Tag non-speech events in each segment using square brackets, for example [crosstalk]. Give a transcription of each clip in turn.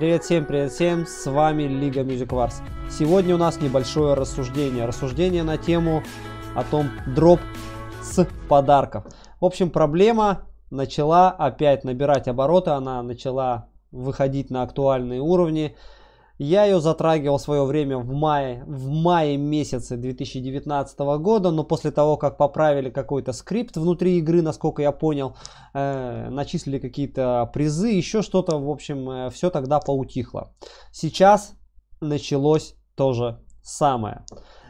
Привет всем, привет всем, с вами Лига Music Wars. Сегодня у нас небольшое рассуждение, рассуждение на тему о том дроп с подарков. В общем, проблема начала опять набирать обороты, она начала выходить на актуальные уровни. Я ее затрагивал в свое время в мае, в мае месяце 2019 года, но после того, как поправили какой-то скрипт внутри игры, насколько я понял, э, начислили какие-то призы, еще что-то, в общем, э, все тогда поутихло. Сейчас началось то же самое.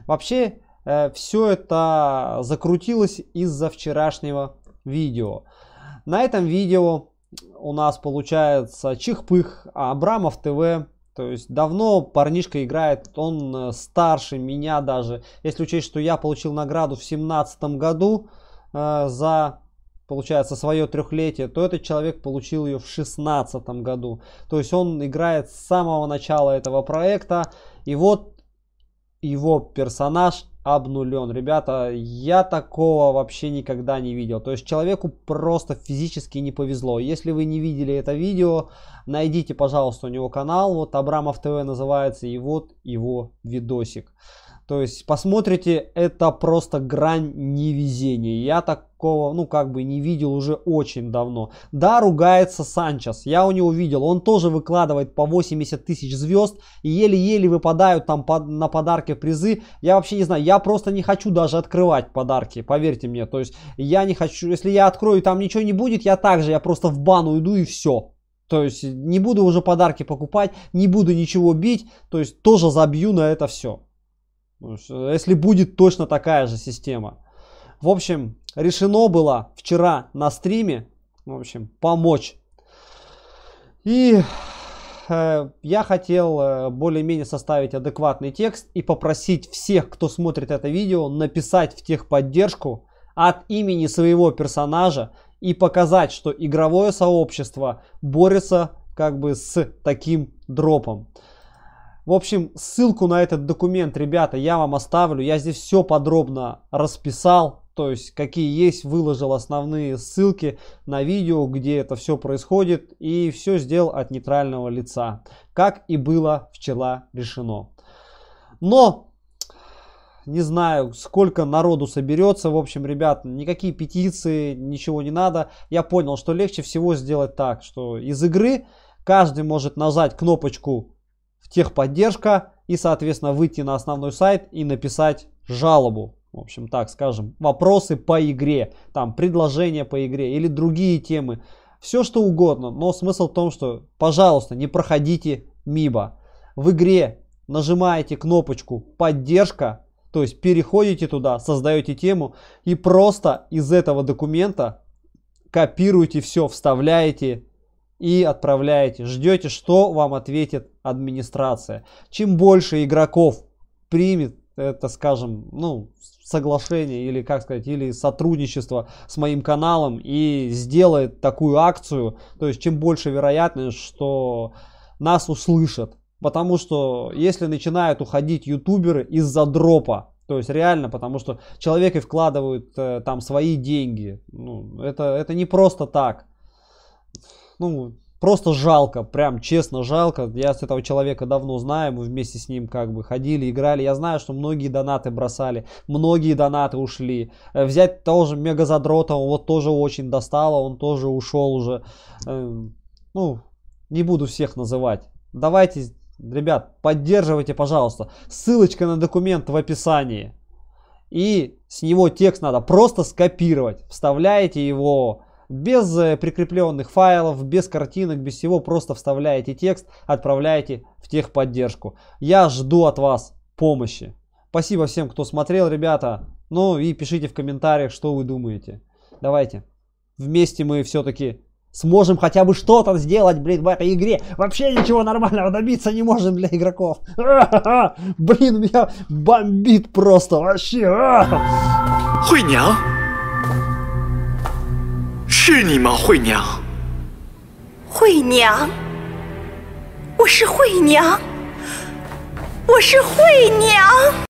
Вообще, э, все это закрутилось из-за вчерашнего видео. На этом видео у нас получается Чихпых, а Абрамов ТВ, то есть давно парнишка играет, он э, старше меня даже. Если учесть, что я получил награду в семнадцатом году э, за, получается, свое трехлетие, то этот человек получил ее в шестнадцатом году. То есть он играет с самого начала этого проекта. И вот его персонаж обнулен. Ребята, я такого вообще никогда не видел. То есть человеку просто физически не повезло. Если вы не видели это видео, найдите, пожалуйста, у него канал. Вот Абрамов ТВ называется, и вот его видосик. То есть, посмотрите, это просто грань невезения. Я такого, ну, как бы не видел уже очень давно. Да, ругается Санчес, я у него видел. Он тоже выкладывает по 80 тысяч звезд и еле-еле выпадают там под, на подарки призы. Я вообще не знаю, я просто не хочу даже открывать подарки, поверьте мне. То есть, я не хочу, если я открою, там ничего не будет, я также, я просто в бану иду и все. То есть, не буду уже подарки покупать, не буду ничего бить, то есть, тоже забью на это все. Ну, если будет точно такая же система. В общем, решено было вчера на стриме, в общем, помочь. И э, я хотел э, более-менее составить адекватный текст и попросить всех, кто смотрит это видео, написать в техподдержку от имени своего персонажа и показать, что игровое сообщество борется как бы с таким дропом. В общем, ссылку на этот документ, ребята, я вам оставлю. Я здесь все подробно расписал, то есть какие есть, выложил основные ссылки на видео, где это все происходит, и все сделал от нейтрального лица, как и было вчера решено. Но не знаю, сколько народу соберется. В общем, ребят, никакие петиции, ничего не надо. Я понял, что легче всего сделать так, что из игры каждый может нажать кнопочку техподдержка и, соответственно, выйти на основной сайт и написать жалобу. В общем, так скажем, вопросы по игре, там предложения по игре или другие темы. Все что угодно, но смысл в том, что, пожалуйста, не проходите мимо. В игре нажимаете кнопочку «Поддержка», то есть переходите туда, создаете тему и просто из этого документа копируете все, вставляете и отправляете. Ждете, что вам ответит администрация. Чем больше игроков примет это, скажем, ну, соглашение или, как сказать, или сотрудничество с моим каналом и сделает такую акцию, то есть чем больше вероятность, что нас услышат. Потому что если начинают уходить ютуберы из-за дропа, то есть реально, потому что человек и вкладывают э, там свои деньги. Ну, это, это не просто так ну, просто жалко, прям честно жалко. Я с этого человека давно знаю, мы вместе с ним как бы ходили, играли. Я знаю, что многие донаты бросали, многие донаты ушли. Э, взять тоже же Мега Задрота, он вот тоже очень достало, он тоже ушел уже. Э, ну, не буду всех называть. Давайте, ребят, поддерживайте, пожалуйста. Ссылочка на документ в описании. И с него текст надо просто скопировать. Вставляете его без э, прикрепленных файлов, без картинок, без всего, просто вставляете текст, отправляете в техподдержку. Я жду от вас помощи. Спасибо всем, кто смотрел, ребята. Ну и пишите в комментариях, что вы думаете. Давайте. Вместе мы все-таки сможем хотя бы что-то сделать, блин, в этой игре. Вообще ничего нормального добиться не можем для игроков. [laughs] Блин, меня бомбит просто вообще. [laughs] Хуйня. 是你吗，惠娘？惠娘，我是惠娘，我是惠娘。